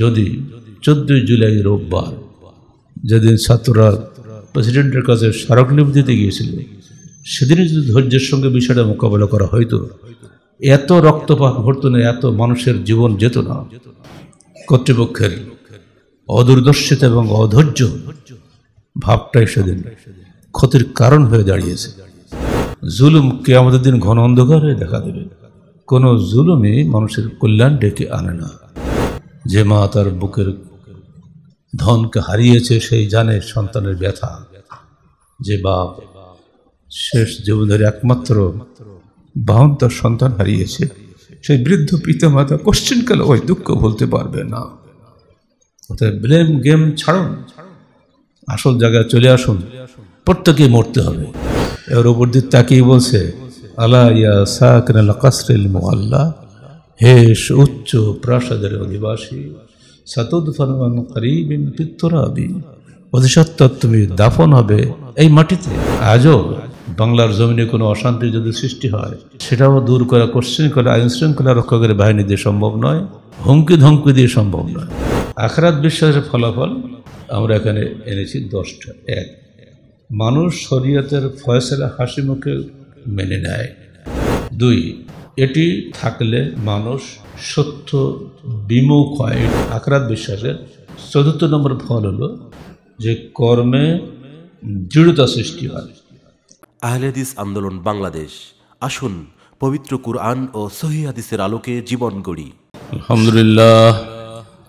যদি চোদ্দই জুলাই রোববার যেদিন ছাত্ররা প্রেসিডেন্টের কাছে স্মারকলিপি দিতে গিয়েছিল সেদিনই যদি ধৈর্যের সঙ্গে বিষয়টা মোকাবেলা করা হয়তো এত রক্তপাত ঘটত না এত মানুষের জীবন যেত না কর্তৃপক্ষের অদূরদর্শিত এবং অধৈর্য ভাবটাই সেদিন ক্ষতির কারণ হয়ে দাঁড়িয়েছে জুলুম কে আমাদের দিন ঘন অন্ধকার হয়ে দেখা দেবে কোনো জুলুমই মানুষের কল্যাণ ডেকে আনে না যে মা তার বুকের ধনকে হারিয়েছে সেই জানে সন্তানের ব্যথা যে বাপ শেষ জীবনের একমাত্র বাহন তার সন্তান হারিয়েছে সেই বৃদ্ধ পিতামাতা কালে ওই দুঃখ বলতে পারবে না অর্থাৎ ব্লেম গেম ছাড়ুন আসল জায়গায় চলে আসুন প্রত্যেকে মরতে হবে এর উপর দিয়ে তাকিয়ে বলছে আলা ইয়া সাকরাল কাসরিল মুআল্লা হে উচ্চ প্রাসাদের অধিবাসী সাতুদ্ফানুয়ান করিবিন পিত্তরাবি অতি সত্তর তুমি দাফন হবে এই মাটিতে আজও বাংলার জমিনে কোনো অশান্তি যদি সৃষ্টি হয় সেটাও দূর করা কোশ্চেন করে আইন শৃঙ্খলা রক্ষকের বাহিনী দিয়ে সম্ভব নয় হুমকি ধমকি দিয়ে সম্ভব নয় আখরাত বিশ্বাসের ফলাফল আমরা এখানে এনেছি দশটা এক মানুষ শরীয়তের ফয়সলা হাসি মুখে মেনে নেয় দুই এটি থাকলে মানুষ সত্য বিমুখ হয় আক্রাত বিশ্বাসের চতুর্থ নম্বর ফল হলো যে কর্মে দৃঢ়তা সৃষ্টি হয় আহলেদিস আন্দোলন বাংলাদেশ আসুন পবিত্র কুরআন ও সহি হাদিসের আলোকে জীবন গড়ি আলহামদুলিল্লাহ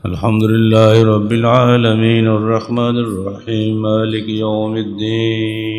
আলহামদুলিল্লাহ রবিল আলমিন রহমান রহিম মালিক ইয়াউমিদ্দিন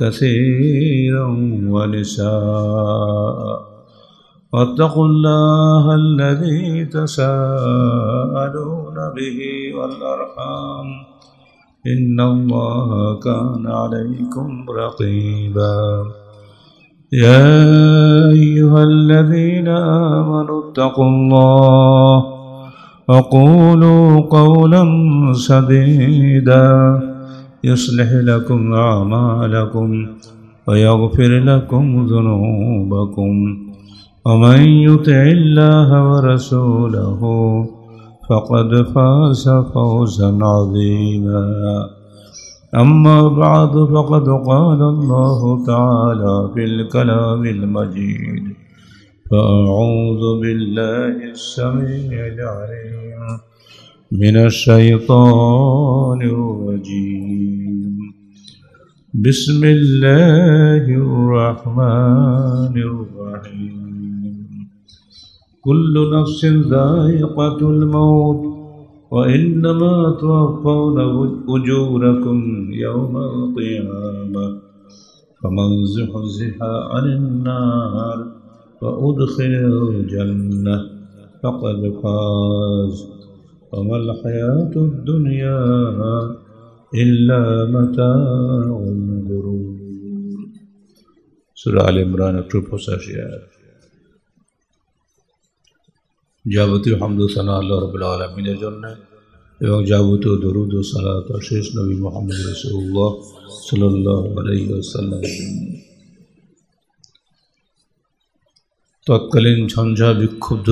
كثيرا ونساء واتقوا الله الذي تساءلون به والأرحام إن الله كان عليكم رقيبا يا أيها الذين آمنوا اتقوا الله وقولوا قولا سديدا يصلح لكم أعمالكم ويغفر لكم ذنوبكم ومن يطع الله ورسوله فقد فاز فوزا عظيما أما بعد فقد قال الله تعالى في الكلام المجيد فأعوذ بالله السميع العليم من الشيطان الرجيم بسم الله الرحمن الرحيم كل نفس ذائقة الموت وإنما توفون أجوركم يوم القيامة فمن زحزح عن النار وأدخل الجنة فقد فاز وما الحياة الدنيا ইমরান যাবতীয় হামদ সানা আল্লাহ আলমিনের জন্য এবং যাবতীয় দরুদ ও সালাত শেষ নবী মোহাম্মদ রসুল্লাহ সাল্লাহ তৎকালীন ঝঞ্ঝা বিক্ষুব্ধ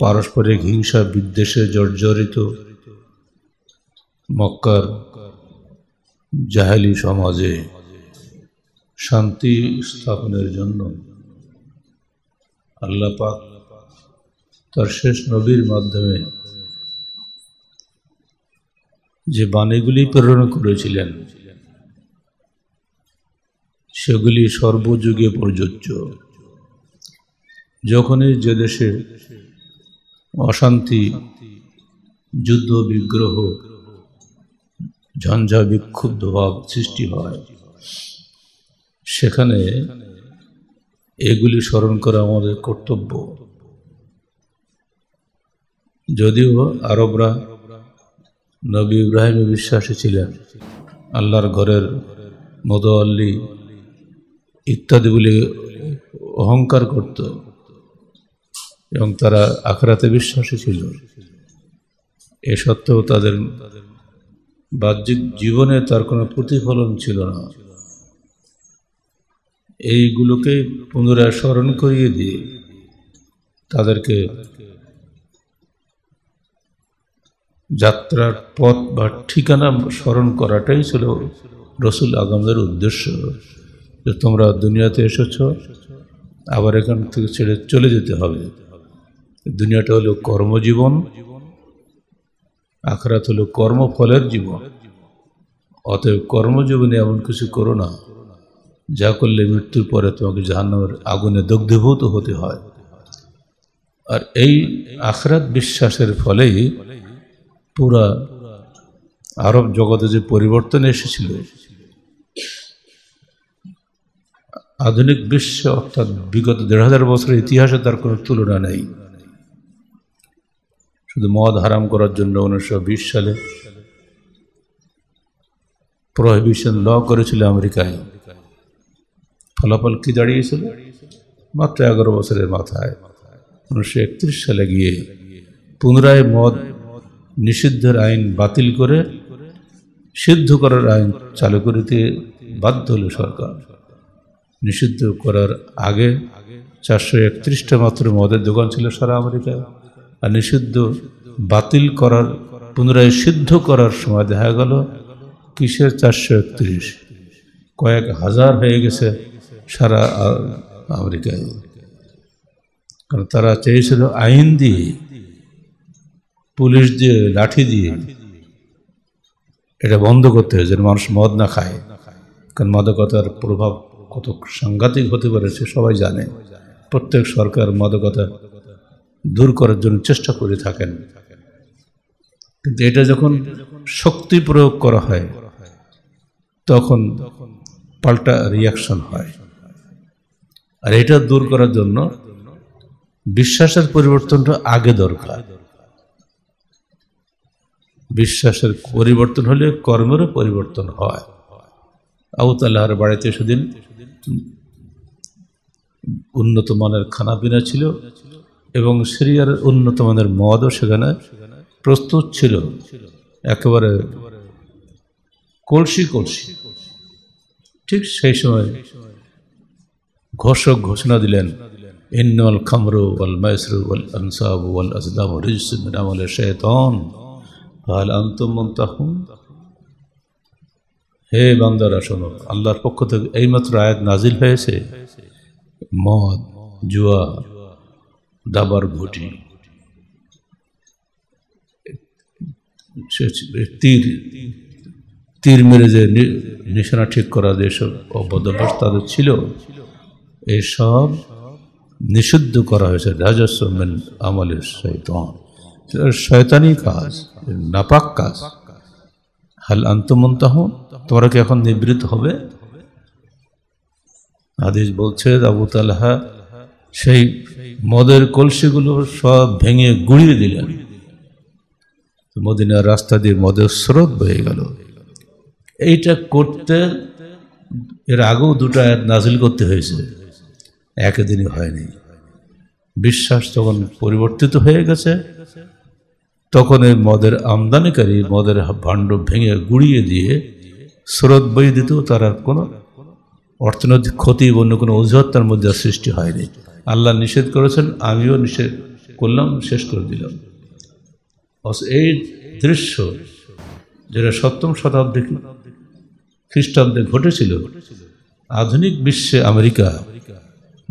পারস্পরিক হিংসা বিদ্বেষে জর্জরিত মক্কার জাহেলি সমাজে শান্তি স্থাপনের জন্য আল্লাহ পাক তার শেষ নবীর মাধ্যমে যে বাণীগুলি প্রেরণ করেছিলেন সেগুলি সর্বযুগে প্রযোজ্য যখনই যে দেশে অশান্তি যুদ্ধ বিগ্রহ ঝঞ্ঝা বিক্ষুব্ধ ভাব সৃষ্টি হয় সেখানে এগুলি স্মরণ করা আমাদের কর্তব্য যদিও আরবরা নবী ইব্রাহিমে বিশ্বাসী ছিলেন আল্লাহর ঘরের মদ আল্লি ইত্যাদিগুলি অহংকার করত এবং তারা আখরাতে বিশ্বাসী ছিল এ সত্ত্বেও তাদের বাহ্যিক জীবনে তার কোনো প্রতিফলন ছিল না এইগুলোকে পুনরায় স্মরণ করিয়ে দিয়ে তাদেরকে যাত্রার পথ বা ঠিকানা স্মরণ করাটাই ছিল রসুল আগমদের উদ্দেশ্য যে তোমরা দুনিয়াতে এসেছ আবার এখান থেকে ছেড়ে চলে যেতে হবে দুনিয়াটা হলো কর্মজীবন আখরাত হলো কর্মফলের জীবন অতএব কর্মজীবনে এমন কিছু করো না যা করলে মৃত্যুর পরে তোমাকে জাহান্নামের আগুনে দগ্ধীভূত হতে হয় আর এই আখরাত বিশ্বাসের ফলেই পুরা আরব জগতে যে পরিবর্তন এসেছিল আধুনিক বিশ্ব অর্থাৎ বিগত দেড় হাজার বছরের ইতিহাসে তার কোনো তুলনা নেই শুধু মদ হারাম করার জন্য উনিশশো সালে প্রহিবিশন ল করেছিল আমেরিকায় ফলাফল কি দাঁড়িয়েছিল মাত্র এগারো বছরের মাথায় উনিশশো সালে গিয়ে পুনরায় মদ নিষিদ্ধের আইন বাতিল করে সিদ্ধ করার আইন চালু করিতে বাধ্য হল সরকার নিষিদ্ধ করার আগে চারশো একত্রিশটা মাত্র মদের দোকান ছিল সারা আমেরিকায় আর নিষিদ্ধ বাতিল করার পুনরায় সিদ্ধ করার সময় দেখা গেল কিসের চারশো একত্রিশ কয়েক হাজার হয়ে গেছে সারা আমেরিকায় কারণ তারা চেয়েছিল আইন দিয়ে পুলিশ দিয়ে লাঠি দিয়ে এটা বন্ধ করতে হয়েছে মানুষ মদ না খায় কারণ মাদকতার প্রভাব কত সাংঘাতিক হতে পারে সে সবাই জানে প্রত্যেক সরকার মাদকতা দূর করার জন্য চেষ্টা করে থাকেন কিন্তু এটা যখন শক্তি প্রয়োগ করা হয় তখন পাল্টা রিয়াকশন হয় আর এটা দূর করার জন্য বিশ্বাসের পরিবর্তনটা আগে দরকার বিশ্বাসের পরিবর্তন হলে কর্মেরও পরিবর্তন হয় আউতাল্লাহর বাড়িতে সেদিন উন্নত মানের খানা পিনা ছিল এবং সিরিয়ার উন্নত মানের মদও সেখানে প্রস্তুত ছিল একেবারে কলসি কলসি ঠিক সেই সময় ঘোষক ঘোষণা দিলেন ইন্নল খামরু ওয়াল মাইসরু ওয়াল আনসাব ওয়াল আসলাম রিজিন আমলে শেতন ভাল আন্তম মন্তাহুম হে বান্দার আসন আল্লাহর পক্ষ থেকে এইমাত্র আয়াত নাজিল হয়েছে মদ জুয়া দাবার ঘটি তীর তীর মেরে যে নিশানা ঠিক করা যেসব অবদাভ্যাস তাদের ছিল এসব নিষিদ্ধ করা হয়েছে মেন আমলের শৈতন শয়তানি কাজ নাপাক কাজ হাল হন তোমরা কি এখন নিবৃত হবে আদেশ বলছে আবু তালহা সেই মদের কলসিগুলো সব ভেঙে গুঁড়িয়ে দিলেন মদিনার রাস্তা দিয়ে মদের স্রোত বয়ে গেল এইটা করতে এর আগেও দুটো আয়াত নাজিল করতে হয়েছে একদিনই হয়নি বিশ্বাস তখন পরিবর্তিত হয়ে গেছে তখন এই মদের আমদানিকারী মদের ভাণ্ড ভেঙে গুড়িয়ে দিয়ে স্রোত বই দিতেও তারা কোনো অর্থনৈতিক ক্ষতি অন্য কোনো অজুহাত তার মধ্যে সৃষ্টি হয়নি আল্লাহ নিষেধ করেছেন আমিও নিষেধ করলাম শেষ করে দিলাম এই দৃশ্য যেটা সপ্তম শতাব্দী খ্রিস্টাব্দে ঘটেছিল আধুনিক বিশ্বে আমেরিকা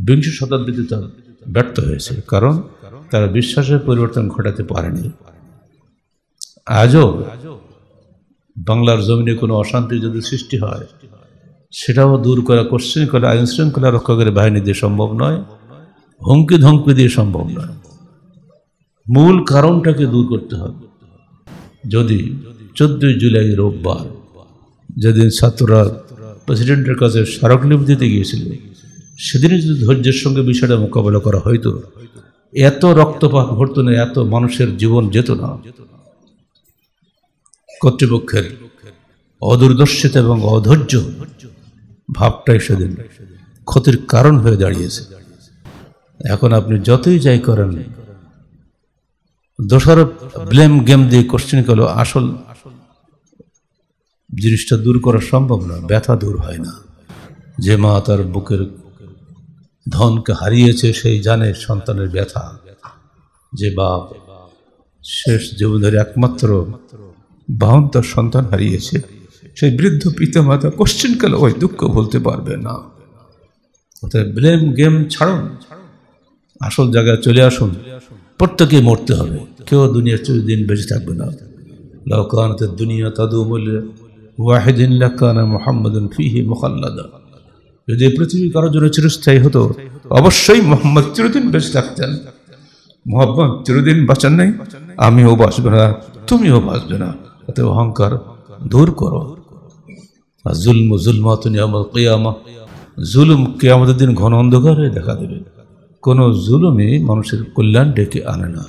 বিংশ শতাব্দীতে তার ব্যর্থ হয়েছে কারণ তারা বিশ্বাসের পরিবর্তন ঘটাতে পারেনি আজও বাংলার জমিনে কোনো অশান্তি যদি সৃষ্টি হয় সেটাও দূর করা কোশ্চিন করা আইন শৃঙ্খলা রক্ষাকারী বাহিনী দিয়ে সম্ভব নয় হুমকি ধমকি দিয়ে সম্ভব না মূল কারণটাকে দূর করতে হবে যদি চোদ্দই জুলাই রোববার যেদিন ছাত্ররা প্রেসিডেন্টের কাছে স্মারকলিপি দিতে গিয়েছিল সেদিনই যদি ধৈর্যের সঙ্গে বিষয়টা মোকাবেলা করা হয়তো এত রক্তপাত ঘটত না এত মানুষের জীবন যেত না কর্তৃপক্ষের অদূরদর্শিতা এবং অধৈর্য ভাবটাই সেদিন ক্ষতির কারণ হয়ে দাঁড়িয়েছে এখন আপনি যতই যাই করেন দোষারোপ ব্লেম গেম দিয়ে কোশ্চেন করলেও আসল জিনিসটা দূর করা সম্ভব না ব্যথা দূর হয় না যে মা তার বুকের ধনকে হারিয়েছে সেই জানে সন্তানের ব্যথা যে বাপ শেষ জীবনের একমাত্র বাহন তার সন্তান হারিয়েছে সেই বৃদ্ধ পিতা মাতা কোশ্চেন কোশ্চেনকালে ওই দুঃখ বলতে পারবে না অর্থাৎ ব্লেম গেম ছাড়ুন আসল জায়গায় চলে আসুন প্রত্যেকে মরতে হবে কেউ দুনিয়ার দিন বেঁচে থাকবে না লকানতে দুনিয়া তাদু মূল্যে ওয়াহিদিন লাকানা মোহাম্মদিন ফিহি মোহাল্লাদা যদি পৃথিবী কারো জন্য চিরস্থায়ী হতো অবশ্যই মোহাম্মদ চিরদিন বেঁচে থাকতেন মোহাম্মদ চিরদিন বাঁচান নাই আমিও বাঁচবে না তুমিও বাঁচবে না এতে অহংকার দূর করো জুলম জুলমাতুন আমল কেয়ামা জুলুম কেয়ামতের দিন ঘন অন্ধকারে দেখা দেবে কোনো জুলুমই মানুষের কল্যাণ ডেকে আনে না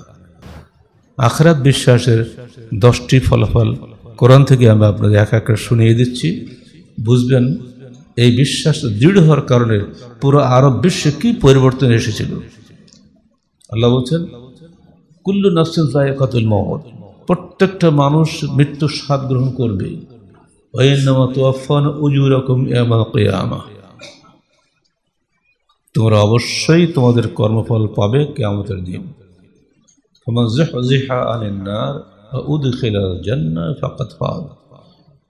আখরাত বিশ্বাসের দশটি ফলাফল কোরআন থেকে আমরা আপনাদের এক একটা শুনিয়ে দিচ্ছি বুঝবেন এই বিশ্বাস দৃঢ় হওয়ার কারণে পুরো আরব বিশ্বে কি পরিবর্তন এসেছিল আল্লাহ বলছেন কুল্লু নাসিল কাতুল মহম্মদ প্রত্যেকটা মানুষ মৃত্যুর স্বাদ গ্রহণ করবে ওয়েন্নামা তোয়াফান উজুরকম এমা কেয়ামা তোমরা অবশ্যই তোমাদের কর্মফল পাবে কেয়ামতের দিন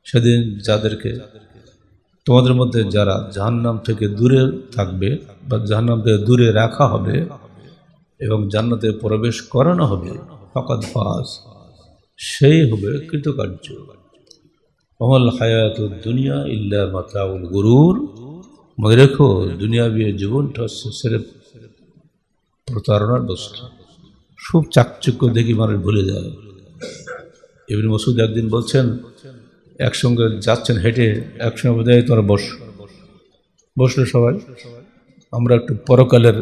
সেদিন যাদেরকে তোমাদের মধ্যে যারা জাহান্নাম থেকে দূরে থাকবে বা জাহান্নাম থেকে দূরে রাখা হবে এবং জান্নাতে প্রবেশ করানো হবে ফকাত ফাজ সেই হবে কৃতকার্য অমল হায়াত দুনিয়া ইল্লা মাতাউল গুরুর মনে রেখো বিয়ে জীবনটা হচ্ছে সেরে প্রতারণার বস্তু খুব চাকচুক্য দেখি মানুষ ভুলে যায় এমনি মসুদ একদিন বলছেন একসঙ্গে যাচ্ছেন হেঁটে একসঙ্গে বোধ হয় তোমরা বস বসলো সবাই আমরা একটু পরকালের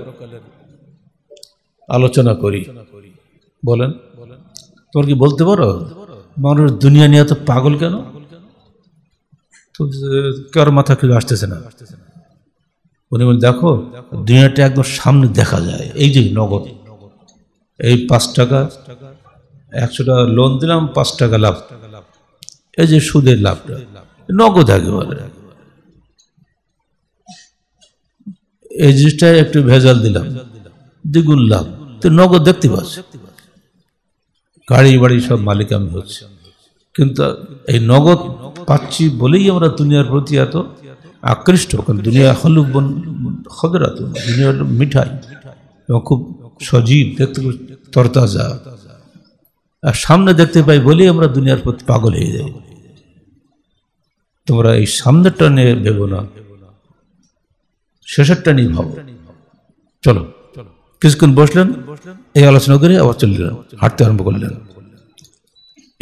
আলোচনা করি বলেন তোমার কি বলতে পারো মানুষ দুনিয়া নিয়ে তো পাগল কেন কার মাথা কেউ আসতেছে না আসতেছে না উনি বলেন দেখো দুনিয়াটা একদম সামনে দেখা যায় এই যে নগদ এই পাঁচ টাকা একশো টাকা লোন দিলাম পাঁচ টাকা লাভ এই যে সুদের লাভটা নগদ একেবারে এই জিনিসটা একটু ভেজাল দিলাম দ্বিগুণ লাভ তো নগদ দেখতে পাচ্ছি গাড়ি বাড়ি সব মালিক আমি হচ্ছে কিন্তু এই নগদ পাচ্ছি বলেই আমরা দুনিয়ার প্রতি এত আকৃষ্ট কারণ দুনিয়া হলুক বন খদরাত দুনিয়ার মিঠাই এবং খুব সজীব দেখতে তরতাজা আর সামনে দেখতে পাই বলেই আমরা দুনিয়ার প্রতি পাগল হয়ে যাই তোমরা এই সামনেরটা নিয়ে ভেব না শেষেরটা নিয়ে ভাবো চলো কিছুক্ষণ বসলেন এই আলোচনা করে আবার চলে হাঁটতে আরম্ভ করলেন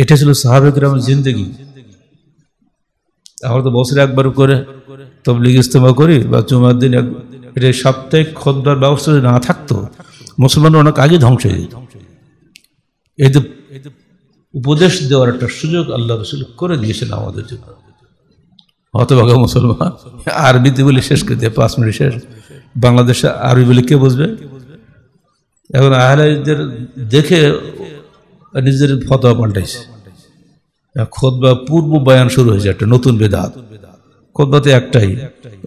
এটা ছিল সাহাবেগ্রামের জিন্দগি আমরা তো বছরে একবার করে তবলিগ ইস্তেমা করি বা জুমার দিন এটা সাপ্তাহিক খদ্দার ব্যবস্থা যদি না থাকতো মুসলমান অনেক আগে ধ্বংস হয়ে যেত এই যে উপদেশ দেওয়ার একটা সুযোগ আল্লাহ রসুল করে দিয়েছেন আমাদের জন্য হতভাগা মুসলমান আরবিতে বলে শেষ করে দিয়ে পাঁচ মিনিট শেষ বাংলাদেশে আরবি বলে কে বুঝবে এখন আহলাইদের দেখে নিজেদের ফতোয়া পাল্টাইছে খোদবা পূর্ব বয়ান শুরু হয়েছে একটা নতুন বেদাত বাতে একটাই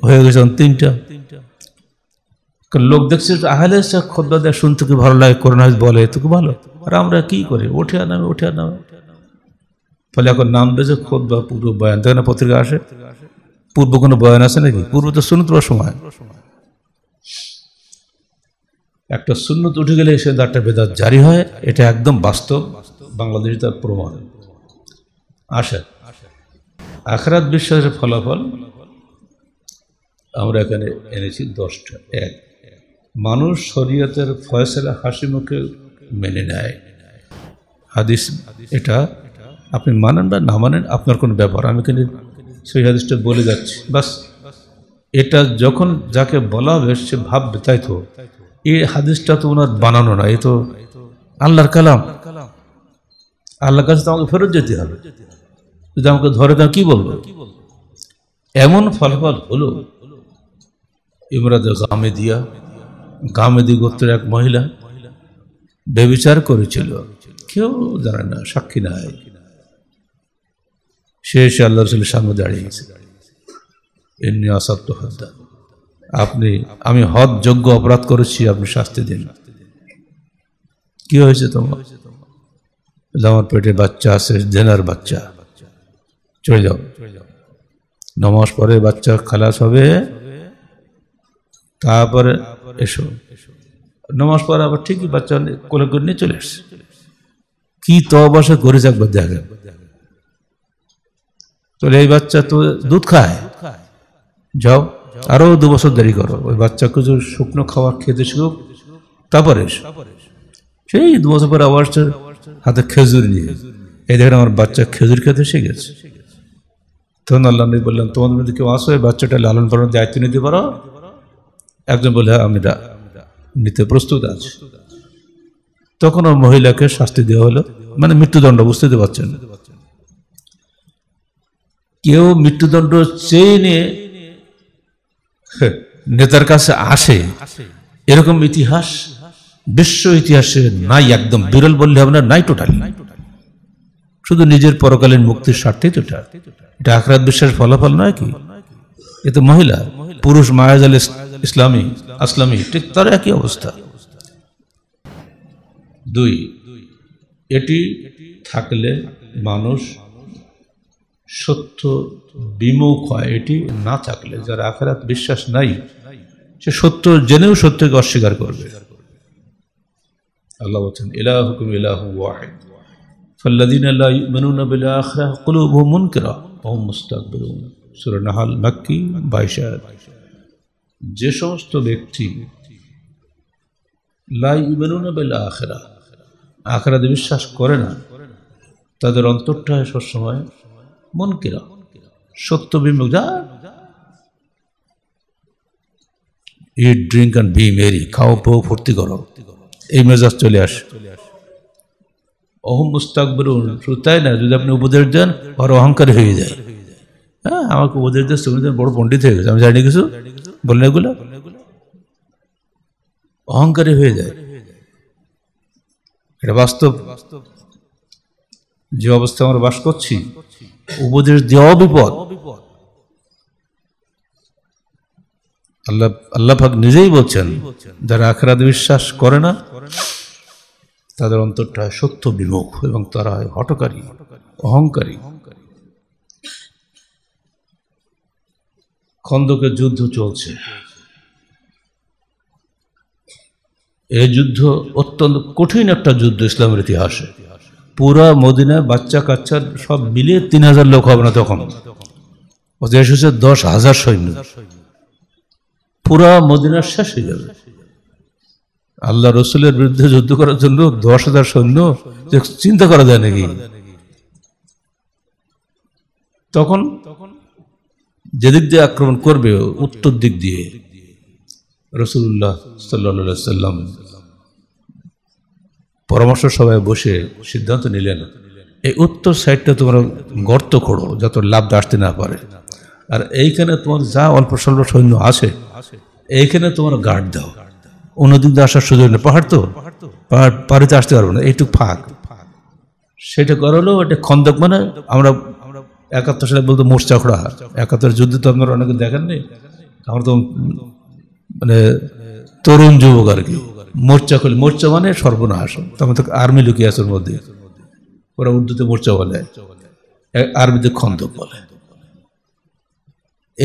হয়ে গেছে তিনটা লোক দেখছে আহলে খোদবা দেয় শুনতে কি ভালো লাগে করোনা বলে খুব ভালো আর আমরা কি করি ওঠে আর নামে ওঠে আর নামে ফলে এখন নাম খোদ খোদবা পূর্ব বয়ান দেখে না পত্রিকা আসে পূর্ব কোনো বয়ান আছে নাকি পূর্ব তো শুনত তোমার সময় একটা সুন্নত উঠে গেলে সে দাঁড়টা বেদাত জারি হয় এটা একদম বাস্তব বাংলাদেশ তার প্রমাণ আসে আখরাত বিশ্বাসের ফলাফল আমরা এখানে এনেছি দশটা এক মানুষ শরীয়তের ফয়সলা হাসি মুখে মেনে নেয় হাদিস এটা আপনি মানেন বা না মানেন আপনার কোনো ব্যাপার আমি কিন্তু সেই হাদিসটা বলে যাচ্ছি বাস এটা যখন যাকে বলা হবে সে ভাববে তাই তো এই হাদিসটা তো ওনার বানানো না এ তো আল্লাহর কালাম আল্লাহর কাছে তো আমাকে ফেরত যেতে হবে যদি আমাকে ধরে দাও কি বলবো এমন ফলাফল হলো ইমরাদ গামেদিয়া গামেদি গোত্রের এক মহিলা বেবিচার করেছিল কেউ জানে না সাক্ষী নাই সে আল্লাহ রসুলের সামনে দাঁড়িয়ে গেছে এমনি আসাত্ত হত্যা আপনি আমি হদ যোগ্য অপরাধ করেছি আপনি শাস্তি দিন কি হয়েছে তোমার আমার পেটে বাচ্চা আছে জেনার বাচ্চা চলে যাও নমাজ পরে বাচ্চা খালাস হবে তারপরে এসো নমাজ পরে আবার ঠিকই বাচ্চা কোলে করে নিয়ে চলে আসছে কি তবাসে করে একবার দেখা তাহলে এই বাচ্চা তো দুধ খায় যাও আরো দু বছর দেরি করো ওই বাচ্চা কিছু শুকনো খাওয়া খেতে শুরু তারপরে সেই দু বছর পরে আবার হাতে খেজুর নিয়ে এই দেখেন আমার বাচ্চা খেজুর খেতে শিখেছে তখন আল্লাহ নবী বললেন তোমাদের মধ্যে কেউ আসো বাচ্চাটা লালন পালন দায়িত্ব নিতে পারো একজন বলে আমি নিতে প্রস্তুত আছি তখন ওই মহিলাকে শাস্তি দেওয়া হলো মানে মৃত্যুদণ্ড বুঝতে পারছেন কেউ মৃত্যুদণ্ড চেয়ে নিয়ে নেতার কাছে আসে এরকম ইতিহাস বিশ্ব ইতিহাসে নাই একদম বিরল বললে হবে না নাই টোটালি শুধু নিজের পরকালীন মুক্তির স্বার্থে এটা আখরাত বিশ্বাস ফলাফল নয় কি এ তো মহিলা পুরুষ মায়াজাল ইসলামী আসলামী ঠিক তার একই অবস্থা দুই এটি থাকলে মানুষ সত্য বিমুখ হয় এটি না থাকলে যার আখরাত বিশ্বাস নাই সে সত্য জেনেও সত্যকে অস্বীকার করবে আল্লাহ বলছেন ইলাহুকুম ইলাহু ওয়াহেদ فالذين لا يؤمنون بالآخرة قلوبهم منكرة وهم مستكبرون সূরা নাহাল মক্কি 22 যে সমস্ত ব্যক্তি লা ইউমিনুনা বিশ্বাস করে না তাদের অন্তরটা সবসময় মনকিরা সত্য বিমুখ যা eat drink and be merry খাও পো ফুর্তি করো এই মেজাজ চলে আসে অহম মুস্তাক বলুন তাই না যদি আপনি উপদেশ দেন আর অহংকার হয়ে যায় হ্যাঁ আমাকে উপদেশ দেশ তুমি বড় পণ্ডিত হয়ে গেছে আমি জানি কিছু বললেন এগুলো অহংকারী হয়ে যায় এটা বাস্তব যে অবস্থা আমরা বাস করছি উপদেশ দেওয়া বিপদ আল্লাহ আল্লাহ নিজেই বলছেন যারা আখরাত বিশ্বাস করে না তাদের অন্তরটা সত্য বিমুখ এবং তারা হটকারী অহংকারী খন্দকের যুদ্ধ চলছে এই যুদ্ধ অত্যন্ত কঠিন একটা যুদ্ধ ইসলামের ইতিহাসে পুরা মদিনা বাচ্চা কাচ্চা সব মিলিয়ে তিন হাজার লোক হবে না তখন এসেছে দশ হাজার সৈন্য পুরা মদিনা শেষ হয়ে যাবে আল্লাহ রসুলের বিরুদ্ধে যুদ্ধ করার জন্য দশ হাজার সৈন্য চিন্তা করা যায় নাকি তখন যেদিক দিয়ে আক্রমণ করবে উত্তর দিক দিয়ে রসুল্লাহ সাল্লাম পরামর্শ সবাই বসে সিদ্ধান্ত নিলেন এই উত্তর সাইডটা তোমরা গর্ত করো যত লাভ আসতে না পারে আর এইখানে তোমার যা অল্প স্বল্প সৈন্য আছে এইখানে তোমার গার্ড দাও অন্যদিক দিয়ে আসার সুযোগ নেই পাহাড় তো পাহাড় পাহাড়িতে আসতে পারবো না এইটুক ফাঁক সেটা করালো এটা খন্দক মানে আমরা একাত্তর সালে বলতো মোর্চা একাত্তর যুদ্ধ তো আপনারা অনেকে দেখেননি আমরা তো মানে তরুণ যুবক আর কি মোর্চা খুলি মোর্চা মানে সর্বনাশ তখন তো আর্মি লুকিয়ে আসার মধ্যে ওরা উর্দুতে মোর্চা বলে আর্মিতে খন্দক বলে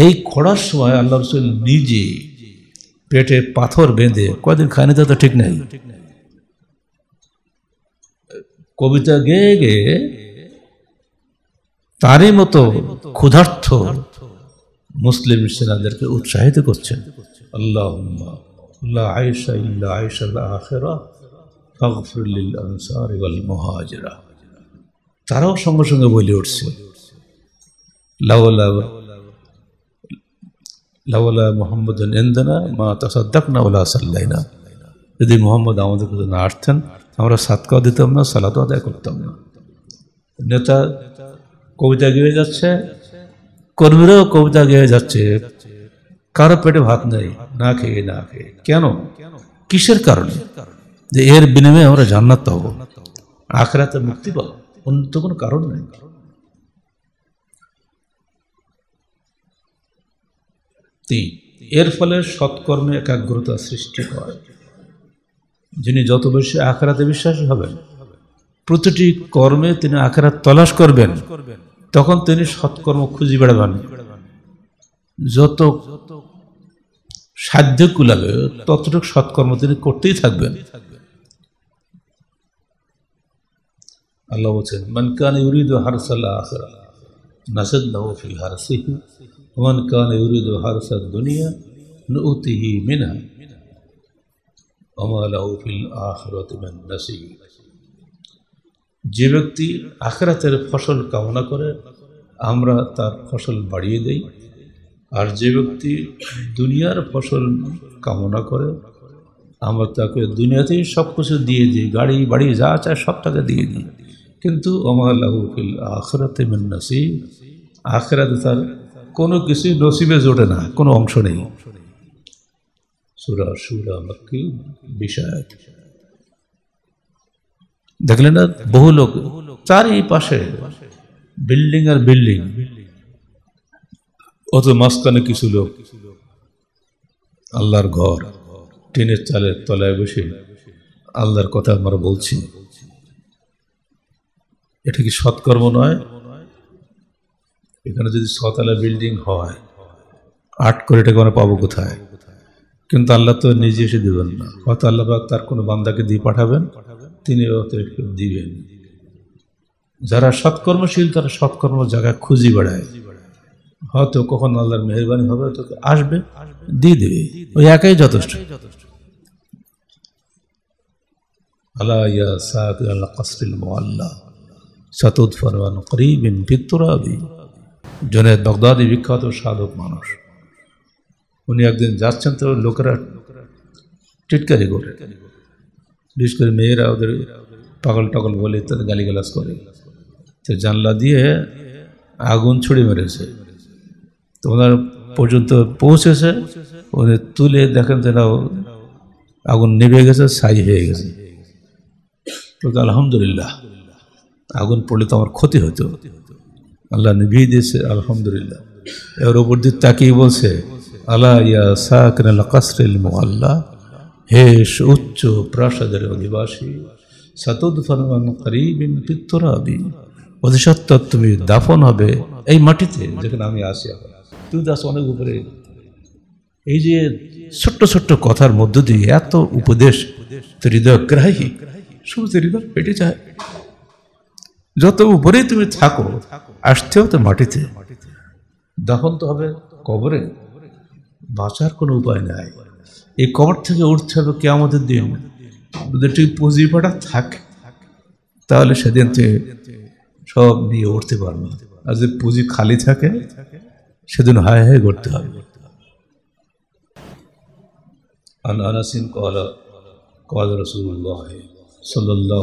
এই খড়ার সময় আল্লাহ রসুল নিজে পেটে পাথর বেঁধে কদিন খায়নি তা তো ঠিক নেই কবিতা গেয়ে গেয়ে তারই মতো ক্ষুধার্থ মুসলিম সেনাদেরকে উৎসাহিত করছেন আল্লাহ তারাও সঙ্গে সঙ্গে বলে উঠছে লাওলা মোহাম্মদ এন্দানা মা তাসাদ্দাকনা ওলা সাল্লাইনা যদি মোহাম্মদ আমাদের কাছে না আসতেন আমরা সাতকাও দিতাম না সালাত আদায় করতাম না নেতা কবিতা গেয়ে যাচ্ছে কর্মীরাও কবিতা গেয়ে যাচ্ছে কারো পেটে ভাত নেই না খেয়ে না খেয়ে কেন কিসের কারণে যে এর বিনিময়ে আমরা জান্নাত পাবো আখরাতে মুক্তি পাবো অন্য তো কোনো কারণ নেই এর ফলে সৎকর্মে একাগ্রতা সৃষ্টি হয় যিনি যত বেশি আখড়াতে বিশ্বাসী হবেন প্রতিটি কর্মে তিনি আখড়াত তলাশ করবেন তখন তিনি সৎকর্ম খুঁজে বেড়াবেন যত সাধ্য কুলাবে ততটুকু সৎকর্ম তিনি করতেই থাকবেন আল্লাহ বলছেন মানকান ইউরিদ হারসাল্লাহ আখরা নাসদ নৌ ফি হারসিহি ওমান কান ইউরিদ হারসার দুনিয়া নুতিহি মিনা অমালাউফিল আখরত যে ব্যক্তি আখরাতের ফসল কামনা করে আমরা তার ফসল বাড়িয়ে দেই আর যে ব্যক্তি দুনিয়ার ফসল কামনা করে আমরা তাকে দুনিয়াতেই সব কিছু দিয়ে দিই গাড়ি বাড়ি যা চায় সব তাকে দিয়ে দিই কিন্তু অমালাহুফিল আখরাতে মিন নাসি আখরাতে তার কোনো কিছুই নসিবে জোটে না কোনো অংশ নেই সুরা সুরা মাক্কি বিষয় দেখলেন না বহু লোক চারিপাশে বিল্ডিং আর বিল্ডিং অত মাঝখানে কিছু লোক আল্লাহর ঘর টিনের চালের তলায় বসে আল্লাহর কথা আমরা বলছি এটা কি সৎকর্ম নয় এখানে যদি ছতলা বিল্ডিং হয় আট করে টাকা আমরা পাবো কোথায় কিন্তু আল্লাহ তো নিজে এসে দেবেন না হয়তো আল্লাহ তার কোনো বান্দাকে দিয়ে পাঠাবেন তিনি দিবেন যারা সৎকর্মশীল তারা সৎকর্ম জায়গা খুঁজি বেড়ায় হয়তো কখন আল্লাহর মেহরবানি হবে তোকে আসবে দিয়ে দেবে ওই একাই যথেষ্ট আল্লাহ ইয়া আল্লাহ কসরিল মোয়াল্লা সতুদ ফরওয়ান করিবিন জনেদ বগদাদি বিখ্যাত সাধক মানুষ উনি একদিন যাচ্ছেন তো লোকেরা টিটকারি করে বিশেষ করে মেয়েরা ওদের পাগল টকল বলে ইত্যাদি গালিগালাজ করে তো জানলা দিয়ে আগুন ছুড়ে মেরেছে তো ওনার পর্যন্ত পৌঁছেছে ওদের তুলে দেখেন যে না আগুন নেবে গেছে সাই হয়ে গেছে তো আলহামদুলিল্লাহ আগুন পড়লে তো আমার ক্ষতি হতো আল্লাহ নিভিয়ে দিয়েছে আলহামদুলিল্লাহ এর উপর দিয়ে তাকিয়ে বলছে আলা ইয়া সাকরাল কাসরিল মোয়াল্লা হে উচ্চ প্রাসাদের অধিবাসী সাতুদ্ফান করিবিন তুমি দাফন হবে এই মাটিতে যেখানে আমি আসি এখন তুই দাস অনেক উপরে এই যে ছোট্ট ছোট্ট কথার মধ্য দিয়ে এত উপদেশ হৃদয়গ্রাহী শুধু হৃদয় পেটে যায় যত উপরেই তুমি থাকো আসতেও তো মাটিতে দখন তো হবে কবরে বাঁচার কোনো উপায় নাই এই কবর থেকে উঠতে হবে আমাদের দিন যদি পাটা থাকে তাহলে সেদিন তুই সব নিয়ে উঠতে পারবে আর যদি পুঁজি খালি থাকে সেদিন হায় হায় করতে হবে عن انس কলা قال رسول الله صلى الله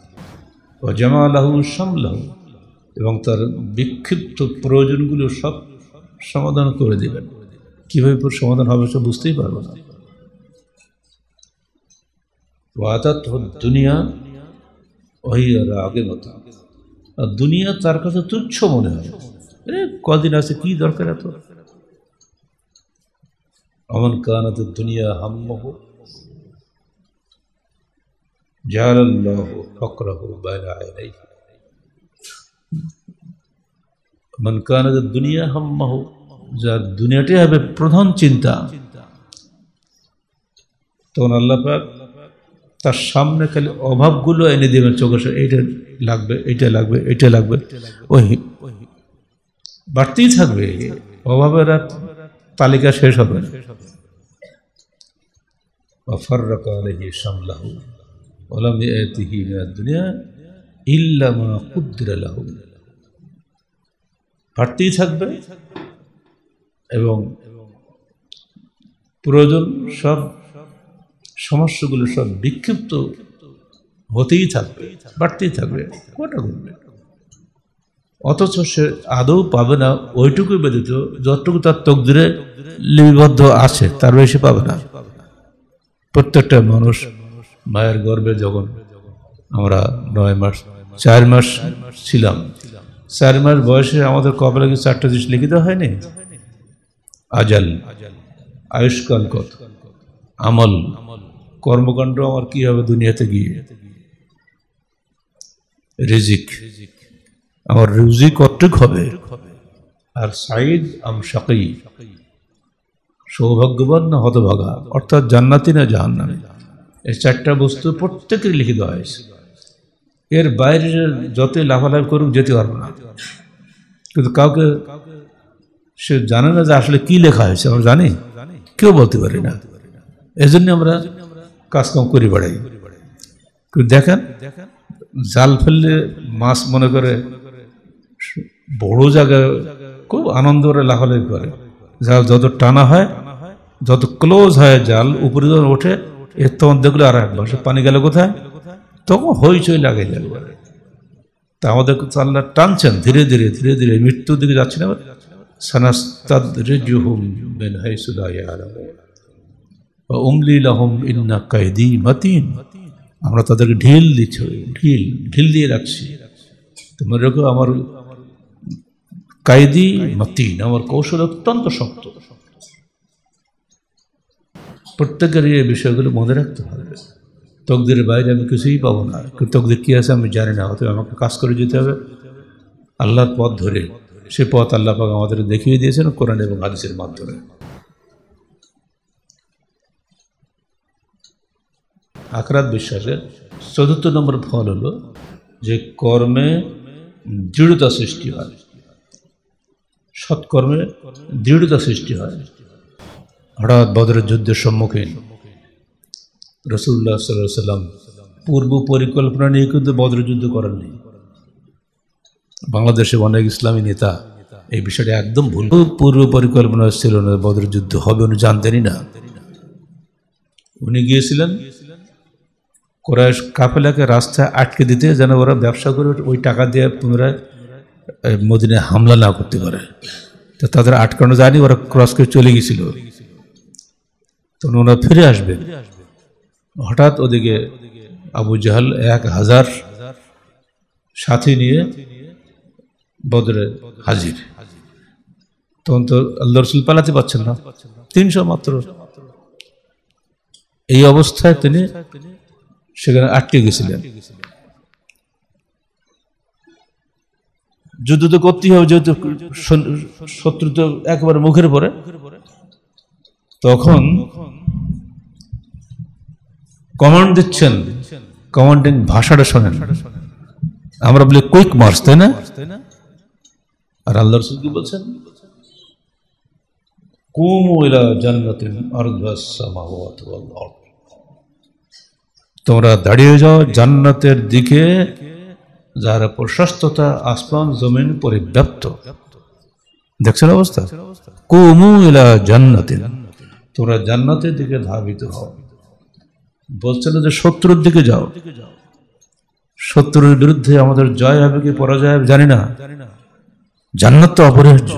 ও জামালাহু সামলাহু এবং তার বিক্ষিপ্ত প্রয়োজনগুলো সব সমাধান করে দেবেন কীভাবে সমাধান হবে সব বুঝতেই পারবো না ওয়াদাত দুনিয়া ওহিয়ার আগে মতো আর দুনিয়া তার কাছে তুচ্ছ মনে হয় কদিন আছে কি দরকার এত অমন কানাতে দুনিয়া হাম্মহ جعل الله فقره بين عينيه من كان الدنيا همه যার দুনিয়াটাই হবে প্রধান চিন্তা তখন আল্লাহ পাক তার সামনে খালি অভাবগুলো এনে দেবেন চোখে এইটা লাগবে এটা লাগবে এটা লাগবে ওই বাড়তেই থাকবে অভাবের তালিকা শেষ হবে শেষ হবে অফার রকম সামলাহ ওলাম দুনিয়া ইল্লা মা কুদ্দিরা লাহু থাকবে এবং প্রয়োজন সব সমস্যাগুলো সব বিক্ষিপ্ত হতেই থাকবে বাড়তেই থাকবে কটা ঘটবে অথচ সে আদৌ পাবে না ওইটুকুই ব্যতীত যতটুকু তার তকদিরে লিপিবদ্ধ আছে তার বেশি পাবে না প্রত্যেকটা মানুষ মায়ের গর্বে যখন আমরা নয় মাস চার মাস ছিলাম চার মাস বয়সে আমাদের কপালে কি চারটা জিনিস লিখিত হয়নি আজাল আয়ুষ্কাল কত আমল কর্মকাণ্ড আমার কি হবে দুনিয়াতে গিয়ে রিজিক আমার রিজিক কতটুক হবে আর সাইদ আম সাকি সৌভাগ্যবান না হতভাগা অর্থাৎ জান্নাতি না জাহান্নামী এই চারটা বস্তু প্রত্যেকের লিখে দেওয়া হয়েছে এর বাইরে যতই লাভালাভ করুক যেতে পারবো না কিন্তু কাউকে সে জানে না যে আসলে কি লেখা হয়েছে আমরা জানি কেউ বলতে পারি না এজন্য আমরা কাজকাম করি বেড়াই কিন্তু দেখেন জাল ফেললে মাছ মনে করে বড় জায়গায় খুব আনন্দ করে লাভালাভ করে জাল যত টানা হয় যত ক্লোজ হয় জাল উপরে যখন ওঠে এর তখন দেখলো আর এক বাসে পানি গেল কোথায় তখন হইচই লাগে যাবে তা আমাদের আল্লাহ টানছেন ধীরে ধীরে ধীরে ধীরে মৃত্যুর দিকে যাচ্ছে না আমরা তাদেরকে ঢিল দিচ্ছি ঢিল ঢিল দিয়ে রাখছি তোমার রেখো আমার কায়দি মতিন আমার কৌশল অত্যন্ত শক্ত প্রত্যেকের এই বিষয়গুলো মনে রাখতে হবে তকদের বাইরে আমি কিছুই পাবো না তকদের কী আছে আমি জানি না অথবা আমাকে কাজ করে যেতে হবে আল্লাহর পথ ধরে সে পথ আল্লাহ পাক আমাদের দেখিয়ে দিয়েছেন কোরআন এবং হাদিসের মাধ্যমে আকরাত বিশ্বাসের চতুর্থ নম্বর ফল হলো যে কর্মে দৃঢ়তা সৃষ্টি হয় সৎকর্মে দৃঢ়তা সৃষ্টি হয় হঠাৎ বদরের যুদ্ধের সম্মুখীন রসুল্লাহ সাল্লাম পূর্ব পরিকল্পনা নিয়ে কিন্তু বদ্রযুদ্ধ করেননি বাংলাদেশে অনেক ইসলামী নেতা এই বিষয়টা একদম ভুল পূর্ব পরিকল্পনা ছিল না বদ্রযুদ্ধ হবে উনি জানতেনই না উনি গিয়েছিলেন কোরআশ কাপেলাকে রাস্তা আটকে দিতে যেন ওরা ব্যবসা করে ওই টাকা দিয়ে পুনরায় মদিনায় হামলা না করতে পারে তো তাদের আটকানো জানি ওরা ক্রস করে চলে গেছিল তখন ওরা ফিরে আসবে হঠাৎ ওদিকে আবু জাহাল এক হাজার সাথী নিয়ে বদরে হাজির তখন তো আল্লাহ রসুল পালাতে পারছেন না তিনশো মাত্র এই অবস্থায় তিনি সেখানে আটকে গেছিলেন যুদ্ধ তো করতেই হবে যেহেতু শত্রু তো একেবারে মুখের পরে তখন কমান্ড দিচ্ছেন কমান্ডিং ভাষাটা শোনেন আমরা বলি কুইক মার্চ তাই না আর আল্লাহ রসুল কি বলছেন তোমরা দাঁড়িয়ে যাও জান্নাতের দিকে যার প্রশস্ততা আসমান জমিন পরিব্যাপ্ত দেখছেন অবস্থা কুমু ইলা জান্নাতিন তোমরা জান্নাতের দিকে ধাবিত হও বলছিল যে শত্রুর দিকে যাও শত্রুর বিরুদ্ধে আমাদের জয় হবে কি পরাজয় হবে জানি না জান্নাত তো অপরিহার্য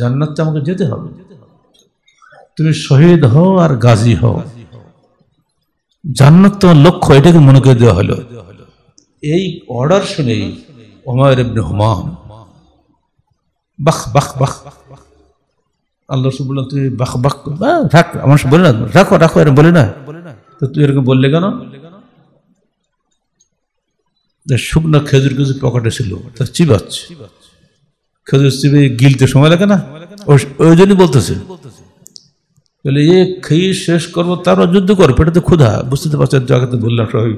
জান্নাত তো আমাকে যেতে হবে তুমি শহীদ হও আর গাজী হও জান্নাত তোমার লক্ষ্য এটাকে মনে করে দেওয়া হলো এই অর্ডার শুনেই ওমায়ের ইবনে হুমাম বাহ বাহ বাহ আল্লাহ রসুল বললাম তুই বাক বাক হ্যাঁ, থাক আমার বলে না রাখো রাখো এরকম বলে না তো তুই এরকম বললে কেন শুকনো খেজুর খেজুর পকেটে ছিল তা চিবাচ্ছে খেজুর চিবে গিলতে সময় লাগে না ওই জন্যই বলতেছে বলে এ খেয়ে শেষ করবো তারপর যুদ্ধ কর পেটে তো ক্ষুধা বুঝতে পারছেন জায়গাতে বললাম সবাই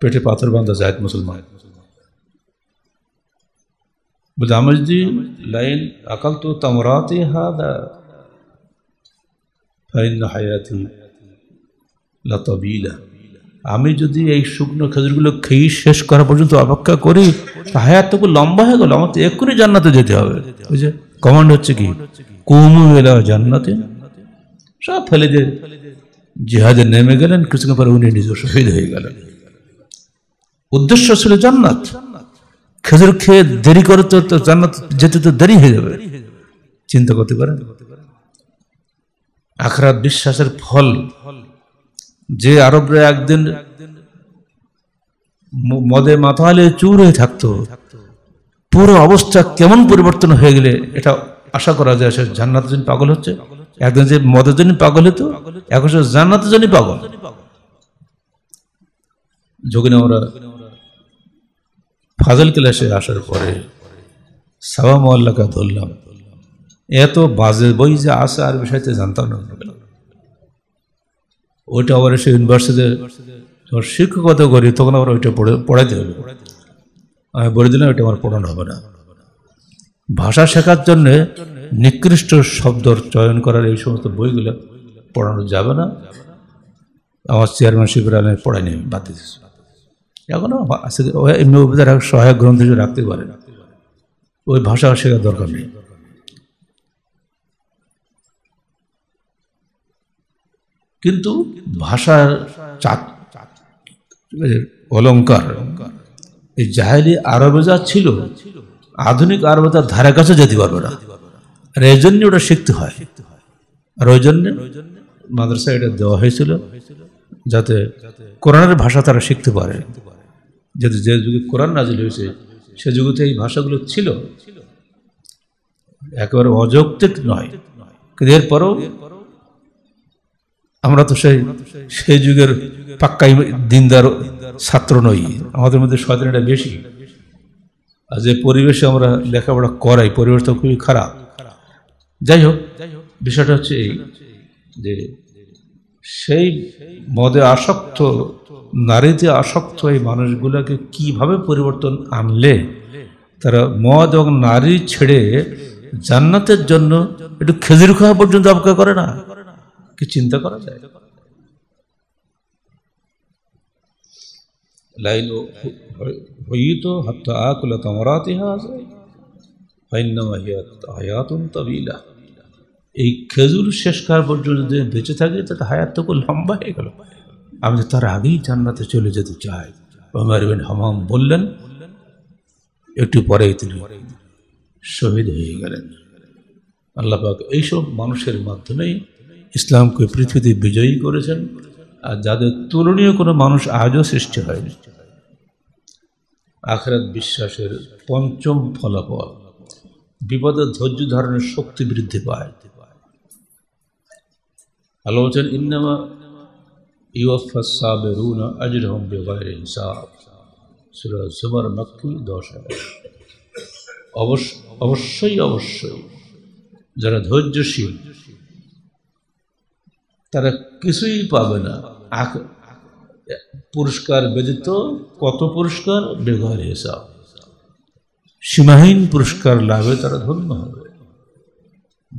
পেটে পাথর বান্ধা যায় মুসলমান বলছে আমি যদি লাইন আকাল তো তামরাতে হাদা আমি যদি এই শুকনো খেজুরগুলো খেয়ে শেষ করা পর্যন্ত অপেক্ষা করি হায়াত তো লম্বা হয়ে গেল আমার তো এক্ষুনি জান্নাতে যেতে হবে যে কমান্ড হচ্ছে কি কুমু এলা জান্নাতে সব ফেলে দিয়ে জিহাদে নেমে গেলেন কিছুক্ষণ পরে উনি নিজস্ব শহীদ হয়ে গেলেন উদ্দেশ্য ছিল জান্নাত খেজুর খেয়ে দেরি করে তো জান্নাত যেতে তো দেরি হয়ে যাবে চিন্তা করতে পারেন আখরাত বিশ্বাসের ফল যে আরবরা একদিন মদে মাথা হলে চুর হয়ে থাকতো পুরো অবস্থা কেমন পরিবর্তন হয়ে গেলে এটা আশা করা যায় সে জান্নাত জন্য পাগল হচ্ছে একদিন যে মদের জন্য পাগল হতো এখন সে জান্নাত জন্য পাগল যোগিনী আমরা ফাজল ক্লাসে আসার পরে সাবা মোল্লাকা ধরলাম এত বাজে বই যে আছে আর বিষয়তে জানতাম না ওইটা আবার এসে ইউনিভার্সিটিতে যখন শিক্ষকতা করি তখন আবার ওইটা পড়ে পড়াতে হবে আমি বলে দিলাম ওইটা আমার পড়ানো হবে না ভাষা শেখার জন্যে নিকৃষ্ট শব্দ চয়ন করার এই সমস্ত বইগুলো পড়ানো যাবে না আমার চেয়ারম্যানশিপের আমি পড়াইনি বাদ দিয়েছি এখনো এমনি অভিজ্ঞতা সহায়ক গ্রন্থ রাখতে পারে ওই ভাষা শেখার দরকার নেই কিন্তু ভাষার অলঙ্কার এই জাহেলি আরবে যা ছিল আধুনিক আরবে তার ধারে কাছে যেতে পারবে না আর এই জন্য ওটা শিখতে হয় আর ওই জন্য মাদ্রাসা এটা দেওয়া হয়েছিল যাতে কোরআনের ভাষা তারা শিখতে পারে যেহেতু যে যুগে কোরআন নাজিল হয়েছে সে যুগে তো এই ভাষাগুলো ছিল একেবারে অযৌক্তিক নয় কিন্তু এরপরও আমরা তো সেই সেই যুগের পাক্কাই দিনদার ছাত্র নই আমাদের মধ্যে স্বাধীনতা বেশি আর যে পরিবেশে আমরা লেখাপড়া করাই তো খুবই খারাপ যাই হোক বিষয়টা হচ্ছে এই যে সেই মদে আসক্ত নারীতে আসক্ত এই মানুষগুলোকে কিভাবে পরিবর্তন আনলে তারা মদ এবং নারী ছেড়ে জান্নাতের জন্য একটু খেজুর খাওয়া পর্যন্ত অপেক্ষা করে না কি চিন্তা করা যায় লাইল হইত এই খেজুর শেষ খাওয়ার পর্যন্ত যদি বেঁচে থাকে তাতে হায়াত তো লম্বা হয়ে গেল আমি তো তার আগেই জান্নাতে চলে যেতে চাই ওমর বিন হামাম বললেন একটু পরেই তিনি শহীদ হয়ে গেলেন আল্লাপাক এইসব মানুষের মাধ্যমেই ইসলামকে পৃথিবীতে বিজয়ী করেছেন আর যাদের তুলনীয় কোনো মানুষ আজও সৃষ্টি হয়নি আখরাত বিশ্বাসের পঞ্চম ফলাফল বিপদের ধৈর্য ধারণের শক্তি বৃদ্ধি পায় আল্লাহ ইন্নামা অবশ্যই অবশ্যই যারা ধৈর্যশীল তারা কিছুই পাবে না পুরস্কার ব্যতীত কত পুরস্কার বেঘর হিসাব সীমাহীন পুরস্কার লাভে তারা ধন্য হবে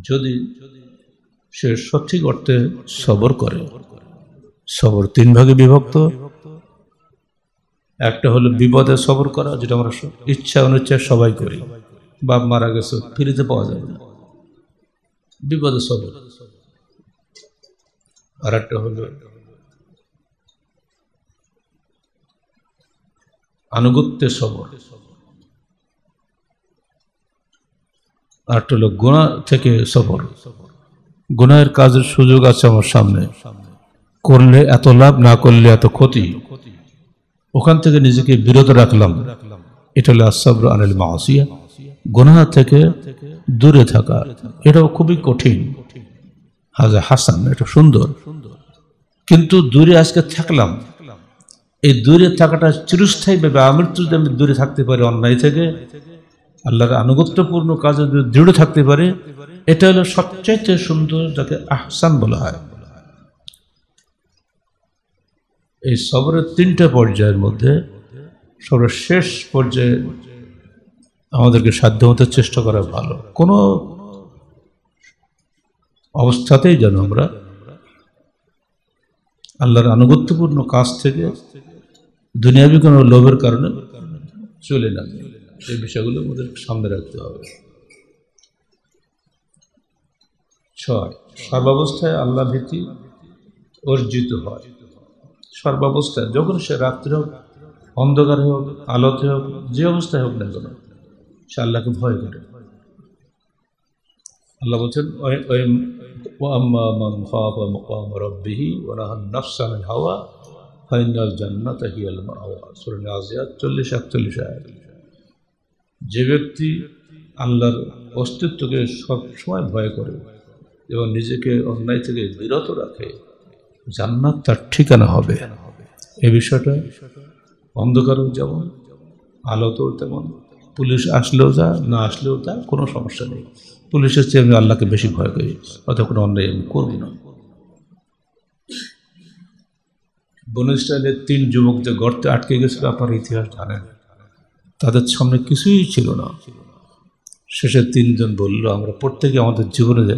যদি সে সঠিক অর্থে সবর করে সবর তিন ভাগে বিভক্ত একটা হলো বিপদে সবর করা যেটা আমরা ইচ্ছা অনিচ্ছা সবাই করি বাপ মারা গেছে ফিরিতে পাওয়া যাবে না বিপদে সবর আর একটা হলো আনুগত্যের সবর আর একটা হলো গুণা থেকে সবর গুণায়ের কাজের সুযোগ আছে আমার সামনে সামনে করলে এত লাভ না করলে এত ক্ষতি ওখান থেকে নিজেকে বিরত রাখলাম এটা হলো আসাবর আনিল মাহসিয়া গুনাহা থেকে দূরে থাকা এটাও খুবই কঠিন হাজা হাসান এটা সুন্দর কিন্তু দূরে আজকে থাকলাম এই দূরে থাকাটা চিরস্থায়ীভাবে আমৃত্যু যদি আমি দূরে থাকতে পারি অন্যায় থেকে আল্লাহর আনুগত্যপূর্ণ কাজে দৃঢ় থাকতে পারে এটা হলো সবচাইতে সুন্দর যাকে আহসান বলা হয় এই সবরের তিনটা পর্যায়ের মধ্যে শেষ পর্যায়ে আমাদেরকে সাধ্য হতে চেষ্টা করা ভালো কোনো অবস্থাতেই যেন আমরা আল্লাহর আনুগত্যপূর্ণ কাজ থেকে দুনিয়াবি কোনো লোভের কারণে চলে না এই বিষয়গুলো আমাদের সামনে রাখতে হবে ছয় সর্বাবস্থায় আল্লাহ ভীতি অর্জিত হয় সর্বাবস্থায় যখন সে রাত্রে হোক অন্ধকারে হোক আলোতে হোক যে অবস্থায় হোক না কেন সে আল্লাহকে ভয় করে আল্লাহ বলছেন হাওয়া ফাইনাল জান্নাত যে ব্যক্তি আল্লাহর অস্তিত্বকে সবসময় ভয় করে এবং নিজেকে অন্যায় থেকে বিরত রাখে জান্নাত তার ঠিকানা হবে এ বিষয়টা অন্ধকারেও যেমন আলোতেও তেমন পুলিশ আসলেও যা না আসলেও তা কোনো সমস্যা নেই পুলিশের চেয়ে আমি আল্লাহকে বেশি ভয় করি অথবা কোনো অন্যায় আমি করব না বন স্টাইলের তিন যুবক যে গর্তে আটকে গেছিল আপনার ইতিহাস জানেন তাদের সামনে কিছুই ছিল না শেষে তিনজন বলল আমরা প্রত্যেকে আমাদের জীবনে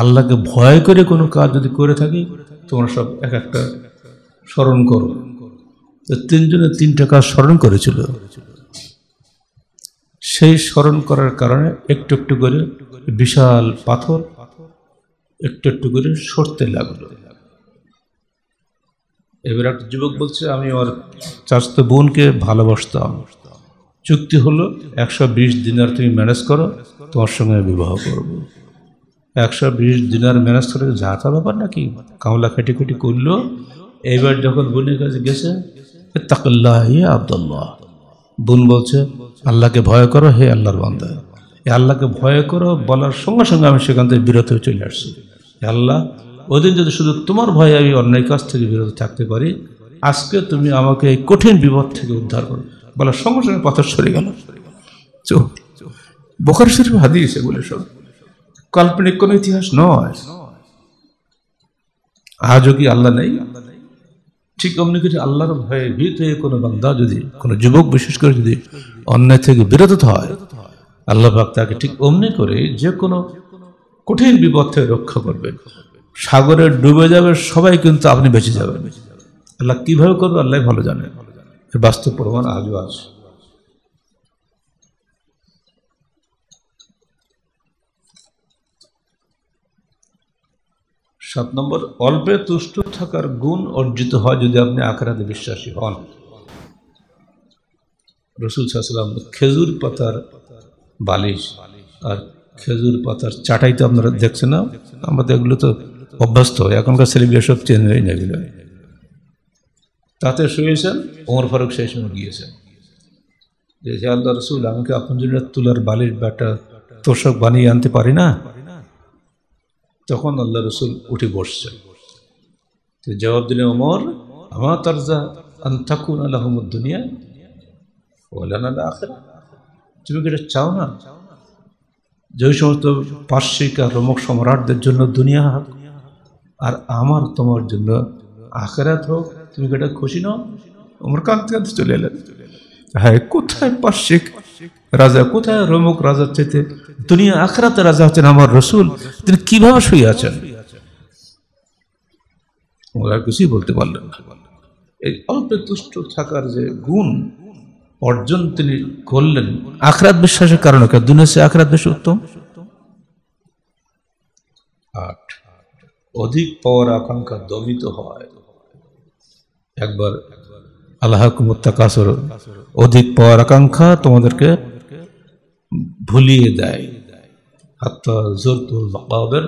আল্লাহকে ভয় করে কোনো কাজ যদি করে থাকি তোমরা সব এক একটা স্মরণ করো তো তিনজনে তিনটা কাজ স্মরণ করেছিল সেই স্মরণ করার কারণে একটু একটু করে বিশাল পাথর একটু একটু করে সরতে লাগলো এবার একটা যুবক বলছে আমি আমার চাষতো বোনকে ভালোবাসতাম চুক্তি হলো একশো বিশ আর তুমি ম্যানেজ করো তোমার সঙ্গে বিবাহ করবো একশো বিশ দিনার ম্যানেজ করে ঝাঁচা ব্যাপার নাকি কামলা খেটিকুটি করলো এইবার যখন বোনের কাছে গেছে তাকল্লাহ আবদুল্লাহ বোন বলছে আল্লাহকে ভয় করো হে আল্লাহর বন্ধ এ আল্লাহকে ভয় করো বলার সঙ্গে সঙ্গে আমি সেখান থেকে বিরত হয়ে চলে আসছি আল্লাহ ওদিন যদি শুধু তোমার ভয়ে আমি অন্যায় কাছ থেকে বিরত থাকতে পারি আজকে তুমি আমাকে এই কঠিন বিপদ থেকে উদ্ধার করো বলার সঙ্গে সঙ্গে পথের সরে গেল বোকার শরীফ হাদিয়েছে বলে সব কাল্পনিক কোনো ইতিহাস নয় আজও কি আল্লাহ নেই ঠিক অমনি কিছু আল্লাহর ভয়ে ভীত হয়ে কোনো বান্দা যদি কোনো যুবক বিশেষ করে যদি অন্যায় থেকে বিরত হয় আল্লাহ পাক তাকে ঠিক অমনি করে যে কোনো কঠিন বিপদ থেকে রক্ষা করবে সাগরে ডুবে যাবে সবাই কিন্তু আপনি বেঁচে যাবেন আল্লাহ কিভাবে করবে আল্লাহ ভালো জানে বাস্তব প্রমাণ আজও আছে সাত নম্বর অল্পে তুষ্ট থাকার গুণ অর্জিত হয় যদি আপনি আখরাতে বিশ্বাসী হন রসুল সাহসাল্লাম খেজুর পাতার বালিশ আর খেজুর পাতার চাটাই তো আপনারা দেখছেন না আমাদের এগুলো তো অভ্যস্ত এখনকার ছেলেগুলো সব চেঞ্জ হয়ে যাগুলো তাতে শুয়েছেন ওমর ফারুক সেই সময় গিয়েছেন যে আল্লাহ রসুল আমাকে আপনার জন্য তুলার বালিশ বা একটা তোষক বানিয়ে আনতে পারি না তখন আল্লাহ রসুল উঠে বসছেন তো জবাব দিলেন ওমর আমার তারজা থাকুন আল্লাহমদ দুনিয়া তুমি কি এটা চাও না যে সমস্ত পার্শ্বিক আর রোমক সম্রাটদের জন্য দুনিয়া হোক আর আমার তোমার জন্য আখেরাত হোক তুমি কি এটা খুশি নাও ওমর কাঁদতে কাঁদতে চলে এলেন হ্যাঁ কোথায় পার্শ্বিক হ্যাঁ, রাজা কোথায় রমুক রাজার চাইতে দুনিয়া আখরাতে রাজা হচ্ছেন আমার রসুল তিনি কিভাবে শুয়ে আছেন ওরা কিছুই বলতে পারলেন না এই অল্পে তুষ্ট থাকার যে গুণ অর্জন তিনি করলেন আখরাত বিশ্বাসের কারণে কেন দুনিয়া সে আখরাত বেশি উত্তম আট অধিক পাওয়ার আকাঙ্ক্ষা দমিত হয় একবার আল্লাহকুমুত্তাকাসর অধিক পাওয়ার আকাঙ্ক্ষা তোমাদেরকে ভুলিয়ে দেয় আত্মা জোরতুল মকাবের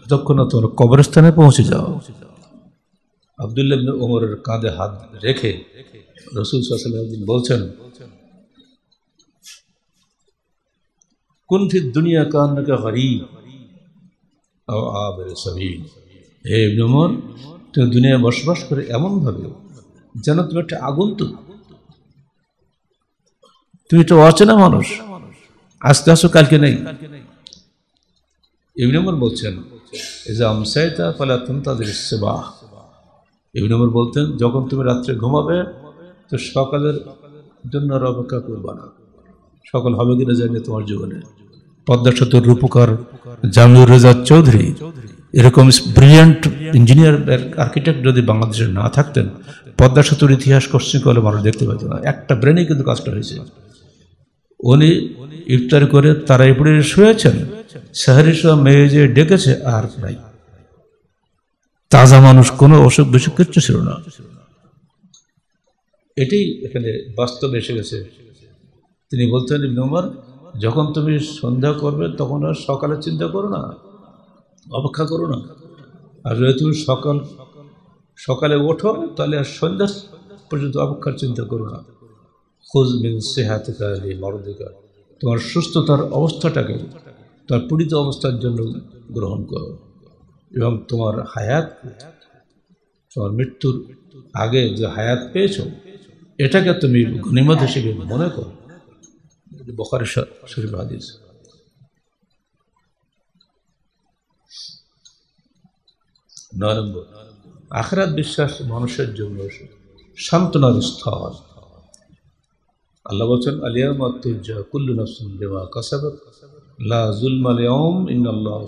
যতক্ষণ না তোমরা কবরস্থানে পৌঁছে যাও আবদুল্লাহ ওমরের কাঁধে হাত রেখে রসুল সাল্লাম বলছেন কুন্থিত দুনিয়া কান্নাকে হরি আবের সবি হে ইবনুমর তুমি দুনিয়া বসবাস করে এমনভাবে যেন তুমি একটা আগন্তুক তুমি একটা অচেনা মানুষ আজকে আসো কালকে নেই ইবনে বলছেন তাদের সেবা বলতেন যখন তুমি রাত্রে ঘুমাবে তো সকালের জন্য আর অপেক্ষা করবে না সকাল হবে কিনা জানি তোমার জীবনে পদ্মা সেতুর রূপকার জামিউর রেজা চৌধুরী এরকম ব্রিলিয়ান্ট ইঞ্জিনিয়ার আর্কিটেক্ট যদি বাংলাদেশে না থাকতেন পদ্মা সেতুর ইতিহাস কোশ্চিন করলে মানুষ দেখতে পাচ্ছে না একটা ব্রেনে কিন্তু কাজটা হয়েছে উনি ইফতার করে তারা এপুরে শুয়েছেন শাহরির সব মেয়ে যে ডেকেছে আর নাই তাজা মানুষ কোনো অসুখ বিসুখ কিচ্ছু ছিল না এটাই এখানে বাস্তবে এসে গেছে তিনি বলতেন ইবনুমার যখন তুমি সন্ধ্যা করবে তখন আর সকালে চিন্তা করো না অপেক্ষা করো না আর যদি তুমি সকাল সকালে ওঠো তাহলে আর সন্ধ্যা পর্যন্ত অপেক্ষার চিন্তা করো না খুঁজবিন সেহাতিকা মরদিকার তোমার সুস্থতার অবস্থাটাকে তোমার পীড়িত অবস্থার জন্য গ্রহণ করো এবং তোমার হায়াত তোমার মৃত্যুর আগে যে হায়াত পেয়েছ এটাকে তুমি গণিমত হিসেবে মনে করো বখারি শরীফ হাদিস নয় নম্বর আখরাত বিশ্বাস মানুষের জন্য সান্ত্বনার স্থল আল্লাহ বলছেন আলিয়া তুজা কুল্লু নফসুন দেওয়া কাসাবত লা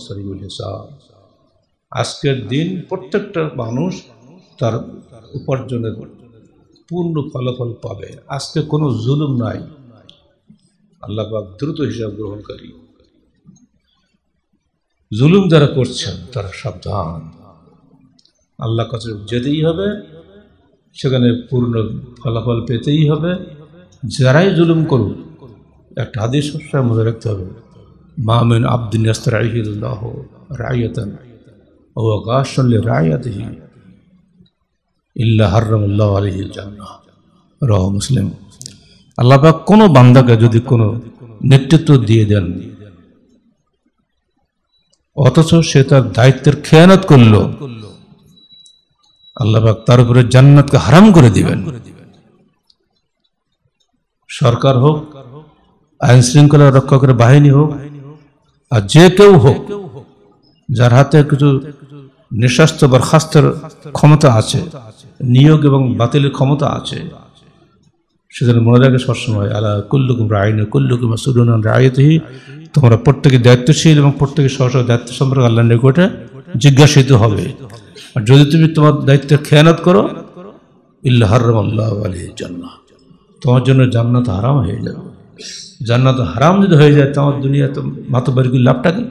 সরিউল হিসাব আজকের দিন প্রত্যেকটা মানুষ তার উপার্জনের পূর্ণ ফলাফল পাবে আজকে কোনো জুলুম নাই আল্লাহ দ্রুত হিসাব গ্রহণকারী জুলুম যারা করছেন তারা সাবধান আল্লাহ কাছে যেতেই হবে সেখানে পূর্ণ ফলাফল পেতেই হবে যারাই জুলুম করুক একটা আদেশ সবসময় মনে রাখতে হবে মামিন আব্দিন রাহিদুল্লাহ রায়তন ও আকাশল্লে রায়াতহি ইল্লা হর্রমুল্লাহ আলহি জান্না রহ মুসলিম আল্লাপাক কোনো বান্দাকে যদি কোনো নেতৃত্ব দিয়ে দেন অথচ সে তার দায়িত্বের খেয়ানত করল আল্লাহ তার উপরে জান্নাতকে হারাম করে দিবেন সরকার হোক আইন শৃঙ্খলা রক্ষা করে বাহিনী হোক আর যে কেউ হোক যার হাতে কিছু নিঃস্বাস্থ্য বরখাস্তের ক্ষমতা আছে নিয়োগ এবং বাতিলের ক্ষমতা আছে সেজন্য মনে রাখে সবসময় আলা কুল্লুকুম রায়ন কুল্লুকুম সুরুন রায়তহি তোমরা প্রত্যেকে দায়িত্বশীল এবং প্রত্যেকে সহ দায়িত্ব সম্পর্কে আল্লাহ নিকটে জিজ্ঞাসিত হবে আর যদি তুমি তোমার দায়িত্বে খেয়ানত করো ইল্লাহ জান্না তোমার জন্য জান্নাত হারাম হয়ে যাবে জান্নাত হারাম যদি হয়ে যায় তোমার দুনিয়া তো মাতবারিগুলি লাভটা কি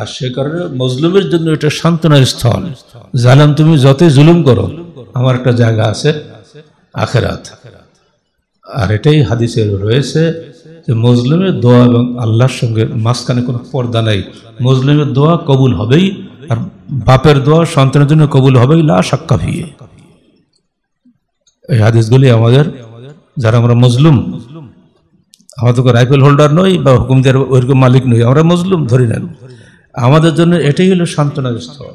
আর সে কারণে মজলুমের জন্য এটা সান্ত্বনার স্থল জানান তুমি যতই জুলুম করো আমার একটা জায়গা আছে আখেরাত আর এটাই হাদিসের রয়েছে যে মজলুমের দোয়া এবং আল্লাহর সঙ্গে মাঝখানে কোনো পর্দা নাই মজলুমের দোয়া কবুল হবেই আর বাপের দোয়া সন্তানের জন্য কবুল হবেই লা সাক্ষা ভিয়ে এই হাদিসগুলি আমাদের যারা আমরা মজলুম আমাদের তো রাইফেল হোল্ডার নই বা হুকুম ওইরকম মালিক নই আমরা মজলুম ধরি নেন আমাদের জন্য এটাই হলো সান্ত্বনার স্থল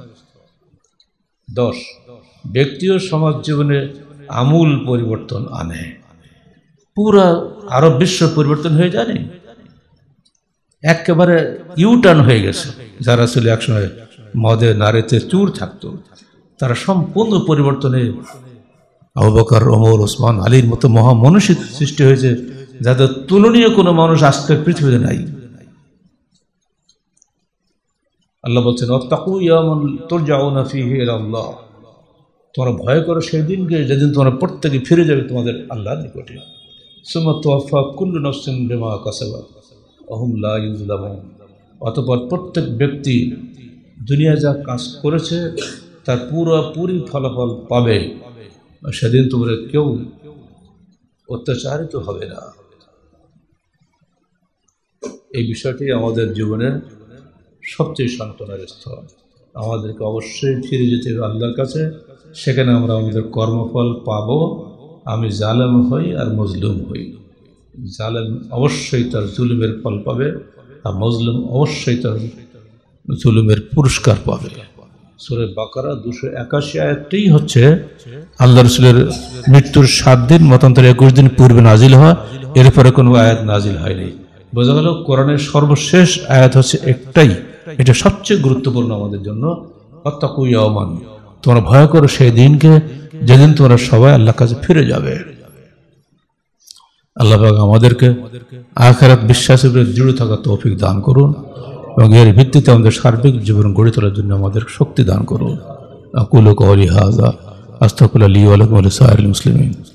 দশ ব্যক্তি ও সমাজ জীবনে আমূল পরিবর্তন আনে পুরা আরব বিশ্ব পরিবর্তন হয়ে যায়নি একেবারে ইউটার্ন হয়ে গেছে যারা ছিল একসময় মদে নারীতে চুর থাকতো তারা সম্পূর্ণ পরিবর্তনে আবকার অমর ওসমান আলীর মতো মহামনুষী সৃষ্টি হয়েছে যাদের তুলনীয় কোনো মানুষ আজকের পৃথিবীতে নাই আল্লাহ বলছেন আল্লাহ তোমরা ভয় করো সেই দিনকে যেদিন তোমরা প্রত্যেকে ফিরে যাবে তোমাদের আল্লাহ নিকটে অতপর প্রত্যেক ব্যক্তি দুনিয়া যা কাজ করেছে তার পুরোপুরি ফলাফল পাবে সেদিন তোমরা কেউ অত্যাচারিত হবে না এই বিষয়টি আমাদের জীবনের সবচেয়ে সান্ত্বনার স্থল আমাদেরকে অবশ্যই ফিরে যেতে হবে আল্লাহর কাছে সেখানে আমরা আমাদের কর্মফল পাবো আমি জালেম হই আর মজলুম হই জালেম অবশ্যই তার জুলুমের ফল পাবে আর মজলুম অবশ্যই তার জুলুমের পুরস্কার পাবে সুরে বাকারা দুশো একাশি আয়াতটাই হচ্ছে আল্লাহ রসুলের মৃত্যুর সাত দিন মতান্তর একুশ দিন পূর্বে নাজিল হওয়া এরপরে কোনো আয়াত নাজিল হয়নি বোঝা গেল কোরআনের সর্বশেষ আয়াত হচ্ছে একটাই এটা সবচেয়ে গুরুত্বপূর্ণ আমাদের জন্য অমানীয় তোমরা ভয় করো সেই দিনকে যেদিন তোমরা সবাই আল্লাহ কাছে ফিরে যাবে আল্লাহ আমাদেরকে আখেরাত বিশ্বাসের উপরে দৃঢ় থাকা তৌফিক দান করুন এবং এর ভিত্তিতে আমাদের সার্বিক জীবন গড়ে তোলার জন্য আমাদের শক্তি দান করুন আকুল কৌলি হাজা আস্তাকুল্লা আলী আলম সাহা মুসলিম